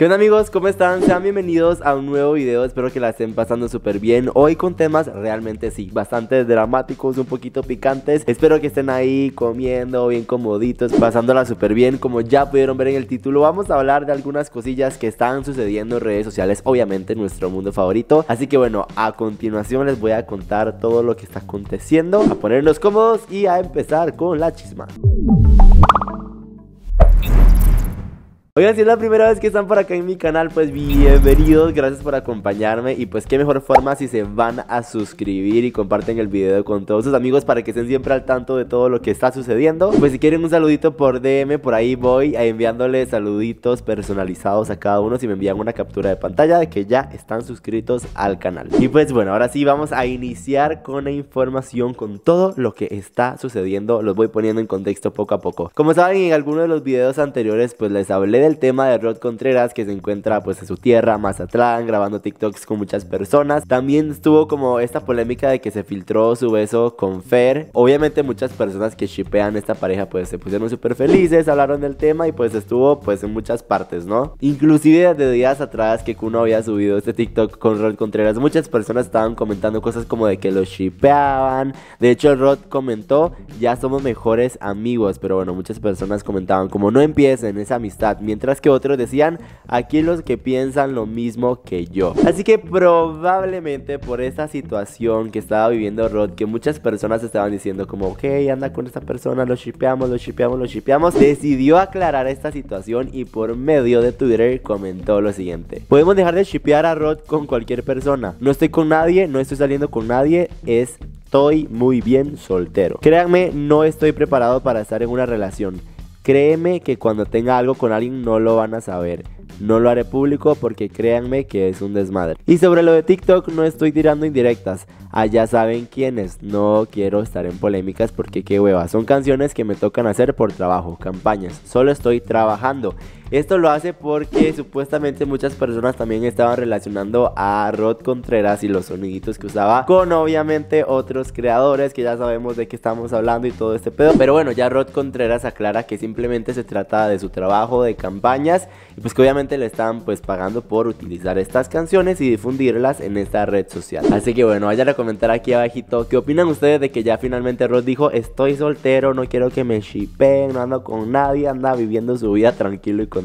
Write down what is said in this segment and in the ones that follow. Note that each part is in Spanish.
¿Qué onda amigos? ¿Cómo están? Sean bienvenidos a un nuevo video, espero que la estén pasando súper bien Hoy con temas realmente sí, bastante dramáticos, un poquito picantes Espero que estén ahí comiendo, bien comoditos, pasándola súper bien Como ya pudieron ver en el título, vamos a hablar de algunas cosillas que están sucediendo en redes sociales Obviamente nuestro mundo favorito Así que bueno, a continuación les voy a contar todo lo que está aconteciendo A ponernos cómodos y a empezar con la chisma Oigan, si es la primera vez que están por acá en mi canal, pues bienvenidos, gracias por acompañarme Y pues qué mejor forma si se van a suscribir y comparten el video con todos sus amigos Para que estén siempre al tanto de todo lo que está sucediendo Pues si quieren un saludito por DM, por ahí voy eh, Enviándoles saluditos personalizados a cada uno Si me envían una captura de pantalla de que ya están suscritos al canal Y pues bueno, ahora sí vamos a iniciar con la información, con todo lo que está sucediendo Los voy poniendo en contexto poco a poco Como saben, en algunos de los videos anteriores pues les hablé del tema de Rod Contreras que se encuentra pues en su tierra, más atrás grabando TikToks con muchas personas. También estuvo como esta polémica de que se filtró su beso con Fer. Obviamente muchas personas que shipean esta pareja pues se pusieron súper felices, hablaron del tema y pues estuvo pues en muchas partes, ¿no? Inclusive desde días atrás que Kuno había subido este TikTok con Rod Contreras, muchas personas estaban comentando cosas como de que lo shipeaban. De hecho Rod comentó, ya somos mejores amigos, pero bueno, muchas personas comentaban como no empiecen esa amistad, mientras que otros decían, aquí los que piensan lo mismo que yo. Así que probablemente por esta situación que estaba viviendo Rod, que muchas personas estaban diciendo como, ok, anda con esta persona, lo shipeamos, lo shipeamos, lo shipeamos, decidió aclarar esta situación y por medio de Twitter comentó lo siguiente. Podemos dejar de shipear a Rod con cualquier persona. No estoy con nadie, no estoy saliendo con nadie, estoy muy bien soltero. Créanme, no estoy preparado para estar en una relación. Créeme que cuando tenga algo con alguien no lo van a saber. No lo haré público porque créanme que es un desmadre. Y sobre lo de TikTok no estoy tirando indirectas. Allá saben quiénes. No quiero estar en polémicas porque qué hueva. Son canciones que me tocan hacer por trabajo, campañas. Solo estoy trabajando. Esto lo hace porque supuestamente muchas personas también estaban relacionando a Rod Contreras y los soniditos que usaba con obviamente otros creadores que ya sabemos de qué estamos hablando y todo este pedo. Pero bueno, ya Rod Contreras aclara que simplemente se trata de su trabajo de campañas y pues que obviamente le están pues pagando por utilizar estas canciones y difundirlas en esta red social. Así que bueno, vayan a comentar aquí abajito qué opinan ustedes de que ya finalmente Rod dijo estoy soltero, no quiero que me shipen, no ando con nadie, anda viviendo su vida tranquilo y con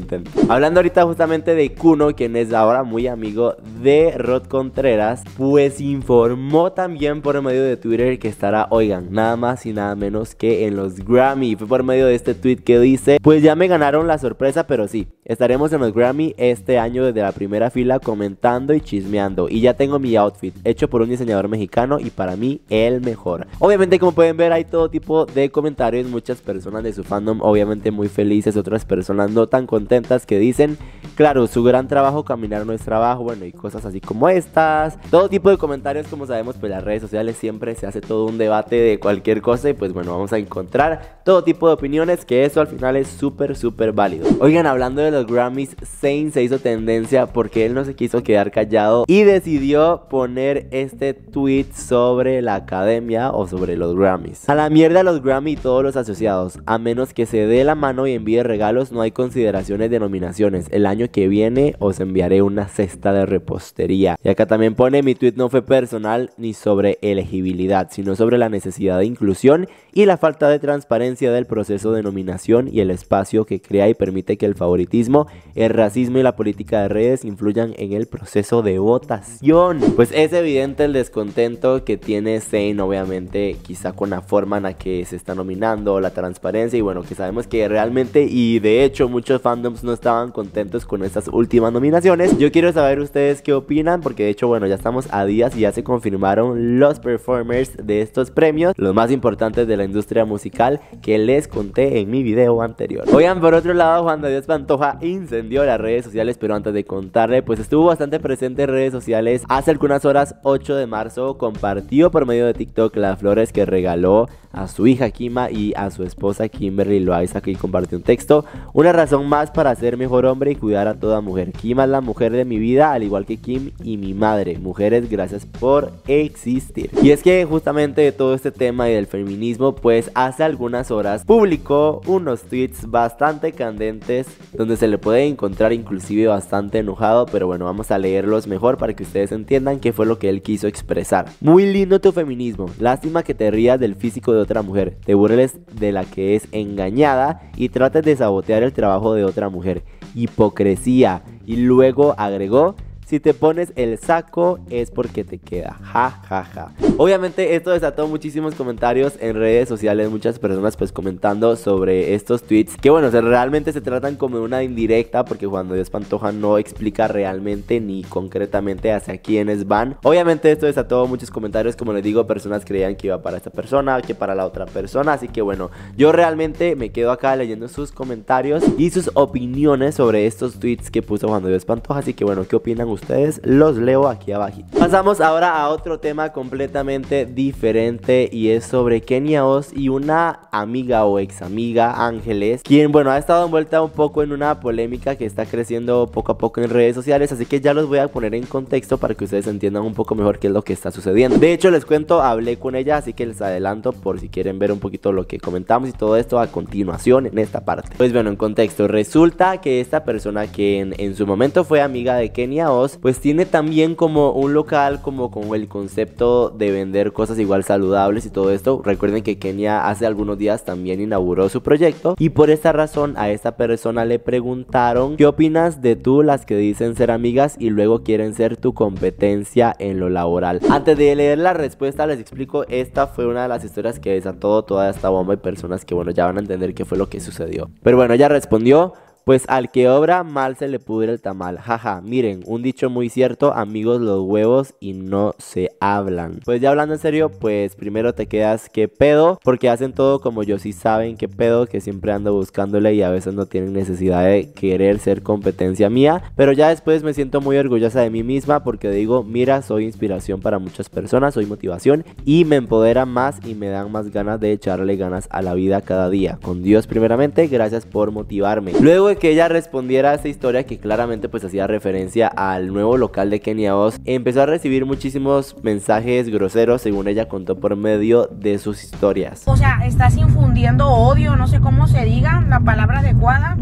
Hablando ahorita justamente de Kuno, quien es ahora muy amigo de Rod Contreras, pues informó también por medio de Twitter que estará, oigan, nada más y nada menos que en los Grammy. Fue por medio de este tweet que dice, pues ya me ganaron la sorpresa, pero sí, estaremos en los Grammy este año desde la primera fila comentando y chismeando. Y ya tengo mi outfit hecho por un diseñador mexicano y para mí el mejor. Obviamente como pueden ver hay todo tipo de comentarios, muchas personas de su fandom obviamente muy felices, otras personas no tan contentas que dicen, claro, su gran trabajo, caminar no es trabajo, bueno, y cosas así como estas. Todo tipo de comentarios, como sabemos, pues las redes sociales siempre se hace todo un debate de cualquier cosa y pues bueno, vamos a encontrar todo tipo de opiniones, que eso al final es súper, súper válido. Oigan, hablando de los Grammys, Zayn se hizo tendencia porque él no se quiso quedar callado y decidió poner este tweet sobre la academia o sobre los Grammys. A la mierda los Grammy y todos los asociados, a menos que se dé la mano y envíe regalos, no hay consideración de nominaciones. El año que viene os enviaré una cesta de repostería. Y acá también pone mi tweet no fue personal ni sobre elegibilidad, sino sobre la necesidad de inclusión y la falta de transparencia del proceso de nominación y el espacio que crea y permite que el favoritismo, el racismo y la política de redes influyan en el proceso de votación. Pues es evidente el descontento que tiene Zane, obviamente, quizá con la forma en la que se está nominando, la transparencia y bueno, que sabemos que realmente y de hecho muchos fans no estaban contentos con estas últimas nominaciones. Yo quiero saber ustedes qué opinan, porque de hecho, bueno, ya estamos a días y ya se confirmaron los performers de estos premios, los más importantes de la industria musical que les conté en mi video anterior. Oigan, por otro lado, Juan de Dios Pantoja incendió las redes sociales, pero antes de contarle, pues estuvo bastante presente en redes sociales hace algunas horas, 8 de marzo, compartió por medio de TikTok las flores que regaló a su hija Kima y a su esposa Kimberly Loaiza, que compartió un texto, una razón más para ser mejor hombre y cuidar a toda mujer. Kim es la mujer de mi vida, al igual que Kim y mi madre. Mujeres, gracias por existir. Y es que justamente de todo este tema y del feminismo, pues hace algunas horas publicó unos tweets bastante candentes donde se le puede encontrar inclusive bastante enojado, pero bueno, vamos a leerlos mejor para que ustedes entiendan qué fue lo que él quiso expresar. Muy lindo tu feminismo, lástima que te rías del físico de otra mujer, te burles de la que es engañada y trates de sabotear el trabajo de otra mujer. Hipocresía. Y luego agregó, si te pones el saco es porque te queda. Ja, ja, ja. Obviamente esto desató muchísimos comentarios en redes sociales, muchas personas pues comentando sobre estos tweets, que bueno, realmente se tratan como una indirecta porque Juan Dios Pantoja no explica realmente ni concretamente hacia quiénes van. Obviamente esto desató muchos comentarios, como les digo, personas creían que iba para esta persona, que para la otra persona, así que bueno, yo realmente me quedo acá leyendo sus comentarios y sus opiniones sobre estos tweets que puso Juan Dios Pantoja, así que bueno, ¿qué opinan ustedes? Los leo aquí abajo Pasamos ahora a otro tema completamente diferente y es sobre Kenia Oz y una amiga o ex amiga Ángeles, quien bueno ha estado envuelta un poco en una polémica que está creciendo poco a poco en redes sociales, así que ya los voy a poner en contexto para que ustedes entiendan un poco mejor qué es lo que está sucediendo. De hecho les cuento, hablé con ella, así que les adelanto por si quieren ver un poquito lo que comentamos y todo esto a continuación en esta parte. Pues bueno, en contexto, resulta que esta persona que en, su momento fue amiga de Kenia Oz, pues tiene también como un local como con el concepto de vender cosas igual saludables y todo esto. Recuerden que Kenia hace algunos días también inauguró su proyecto y por esta razón a esta persona le preguntaron ¿qué opinas de tú las que dicen ser amigas y luego quieren ser tu competencia en lo laboral? Antes de leer la respuesta les explico, esta fue una de las historias que desató toda esta bomba y personas que bueno ya van a entender qué fue lo que sucedió. Pero bueno, ella respondió pues al que obra mal se le pudre el tamal. Jaja, miren, un dicho muy cierto, amigos los huevos y no se hablan. Pues ya hablando en serio, pues primero te quedas que pedo, porque hacen todo como yo sí saben que pedo, que siempre ando buscándole y a veces no tienen necesidad de querer ser competencia mía. Pero ya después me siento muy orgullosa de mí misma porque digo, mira, soy inspiración para muchas personas, soy motivación y me empodera más y me dan más ganas de echarle ganas a la vida cada día. Con Dios primeramente, gracias por motivarme. Luego que ella respondiera a esta historia que claramente pues hacía referencia al nuevo local de Kenia Oz, empezó a recibir muchísimos mensajes groseros según ella contó por medio de sus historias. O sea, estás infundiendo odio, no sé cómo se diga la palabra adecuada,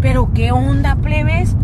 pero qué onda plebes,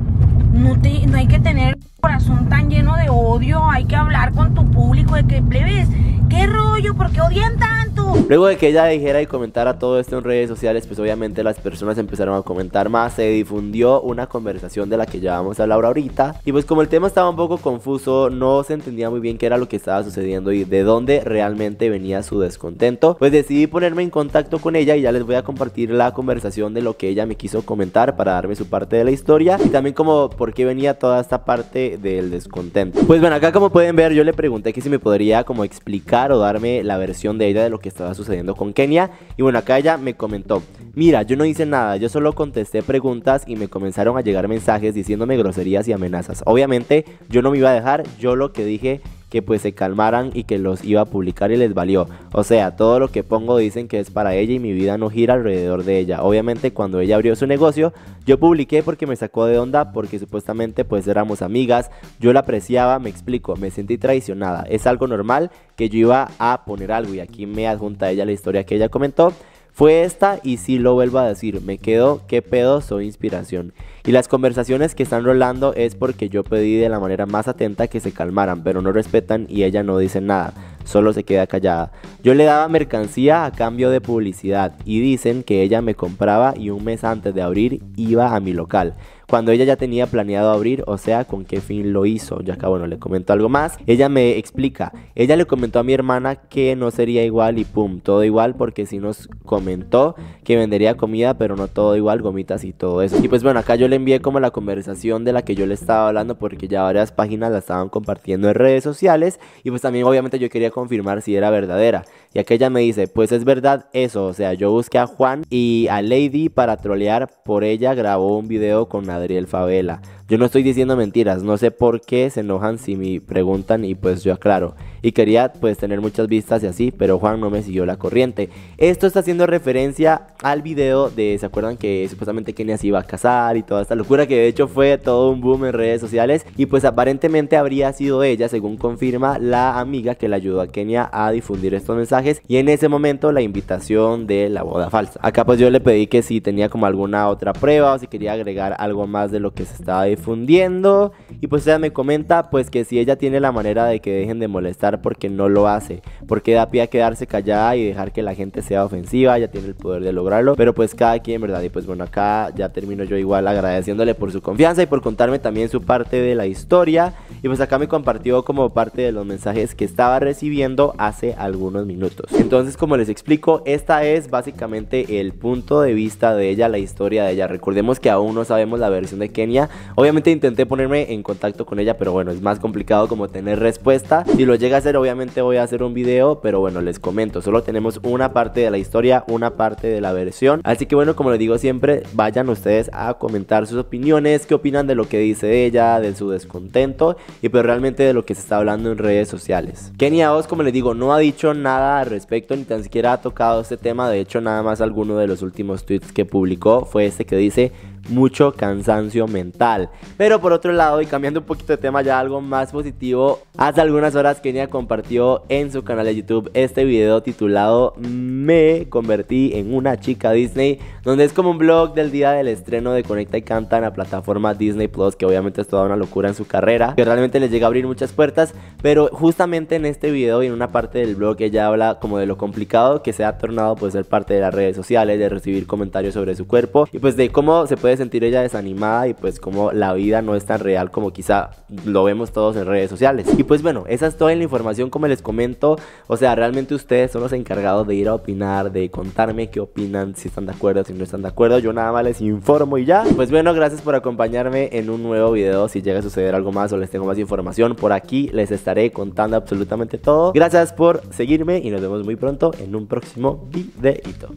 no, no hay que tener un corazón tan lleno de odio, hay que hablar con tu público de que plebes, qué rollo, porque odian Tan Luego de que ella dijera y comentara todo esto en redes sociales, pues obviamente las personas empezaron a comentar más, se difundió una conversación de la que ya vamos a hablar ahorita. Y pues como el tema estaba un poco confuso, no se entendía muy bien qué era lo que estaba sucediendo y de dónde realmente venía su descontento, pues decidí ponerme en contacto con ella y ya les voy a compartir la conversación de lo que ella me quiso comentar para darme su parte de la historia y también como por qué venía toda esta parte del descontento. Pues bueno, acá como pueden ver yo le pregunté que si me podría como explicar o darme la versión de ella de lo que está estaba sucediendo con Kenia. Y bueno, acá ella me comentó, mira, yo no hice nada, yo solo contesté preguntas y me comenzaron a llegar mensajes diciéndome groserías y amenazas. Obviamente yo no me iba a dejar, yo lo que dije que pues se calmaran y que los iba a publicar y les valió. O sea, todo lo que pongo dicen que es para ella y mi vida no gira alrededor de ella. Obviamente cuando ella abrió su negocio, yo publiqué porque me sacó de onda, porque supuestamente pues éramos amigas, yo la apreciaba, me explico, me sentí traicionada. Es algo normal que yo iba a poner algo y aquí me adjunta ella la historia que ella comentó. Fue esta, y si lo vuelvo a decir, me quedo, qué pedo, soy inspiración. Y las conversaciones que están rolando es porque yo pedí de la manera más atenta que se calmaran, pero no respetan y ella no dice nada, solo se queda callada. Yo le daba mercancía a cambio de publicidad y dicen que ella me compraba y un mes antes de abrir iba a mi local cuando ella ya tenía planeado abrir, o sea, con qué fin lo hizo. ya acá, bueno, le comento algo más. Ella me explica, ella le comentó a mi hermana que no sería igual y pum, todo igual, porque si nos comentó que vendería comida, pero no todo igual, gomitas y todo eso. Y pues bueno, acá yo le envié como la conversación de la que yo le estaba hablando, porque ya varias páginas la estaban compartiendo en redes sociales, y pues también obviamente yo quería confirmar si era verdadera. Y ella me dice, pues es verdad eso, o sea, yo busqué a Juan y a Lady para trolear por ella, grabó un video con la Adriel Favela. Yo no estoy diciendo mentiras, no sé por qué se enojan si me preguntan y pues yo aclaro. Y quería pues tener muchas vistas y así, pero Juan no me siguió la corriente. Esto está haciendo referencia al video de, ¿se acuerdan que supuestamente Kenia se iba a casar y toda esta locura que de hecho fue todo un boom en redes sociales? Y pues aparentemente habría sido ella, según confirma la amiga que le ayudó a Kenia a difundir estos mensajes y en ese momento la invitación de la boda falsa. Acá pues yo le pedí que si tenía como alguna otra prueba o si quería agregar algo más de lo que se estaba difundiendo. Y pues ella me comenta pues que si ella tiene la manera de que dejen de molestar porque no lo hace, porque da pie a quedarse callada y dejar que la gente sea ofensiva, ella tiene el poder de lograrlo, pero pues cada quien, en ¿verdad? Y pues bueno, acá ya termino yo igual agradeciéndole por su confianza y por contarme también su parte de la historia. Y pues acá me compartió como parte de los mensajes que estaba recibiendo hace algunos minutos. Entonces, como les explico, esta es básicamente el punto de vista de ella, la historia de ella. Recordemos que aún no sabemos la verdad versión de Kenia. Obviamente intenté ponerme en contacto con ella, pero bueno, es más complicado como tener respuesta. Si lo llega a hacer, obviamente voy a hacer un video, pero bueno, les comento, solo tenemos una parte de la historia, una parte de la versión. Así que bueno, como les digo siempre, vayan ustedes a comentar sus opiniones, qué opinan de lo que dice ella, de su descontento y pero pues, realmente de lo que se está hablando en redes sociales. Kenia Oz, como les digo, no ha dicho nada al respecto, ni tan siquiera ha tocado este tema, de hecho nada más alguno de los últimos tweets que publicó fue este que dice mucho cansancio mental. Pero por otro lado, y cambiando un poquito de tema ya algo más positivo, hace algunas horas Kenia compartió en su canal de YouTube este video titulado Me convertí en una chica Disney, donde es como un blog del día del estreno de Conecta y Canta en la plataforma Disney Plus, que obviamente es toda una locura en su carrera, que realmente le llega a abrir muchas puertas, pero justamente en este video y en una parte del blog ella habla como de lo complicado que se ha tornado pues ser parte de las redes sociales, de recibir comentarios sobre su cuerpo y pues de cómo se puede de sentir ella desanimada y pues como la vida no es tan real como quizá lo vemos todos en redes sociales. Y pues bueno, esa es toda la información como les comento. O sea, realmente ustedes son los encargados de ir a opinar, de contarme qué opinan, si están de acuerdo, si no están de acuerdo. Yo nada más les informo y ya. Pues bueno, gracias por acompañarme en un nuevo video. Si llega a suceder algo más o les tengo más información por aquí, les estaré contando absolutamente todo. Gracias por seguirme y nos vemos muy pronto en un próximo videito.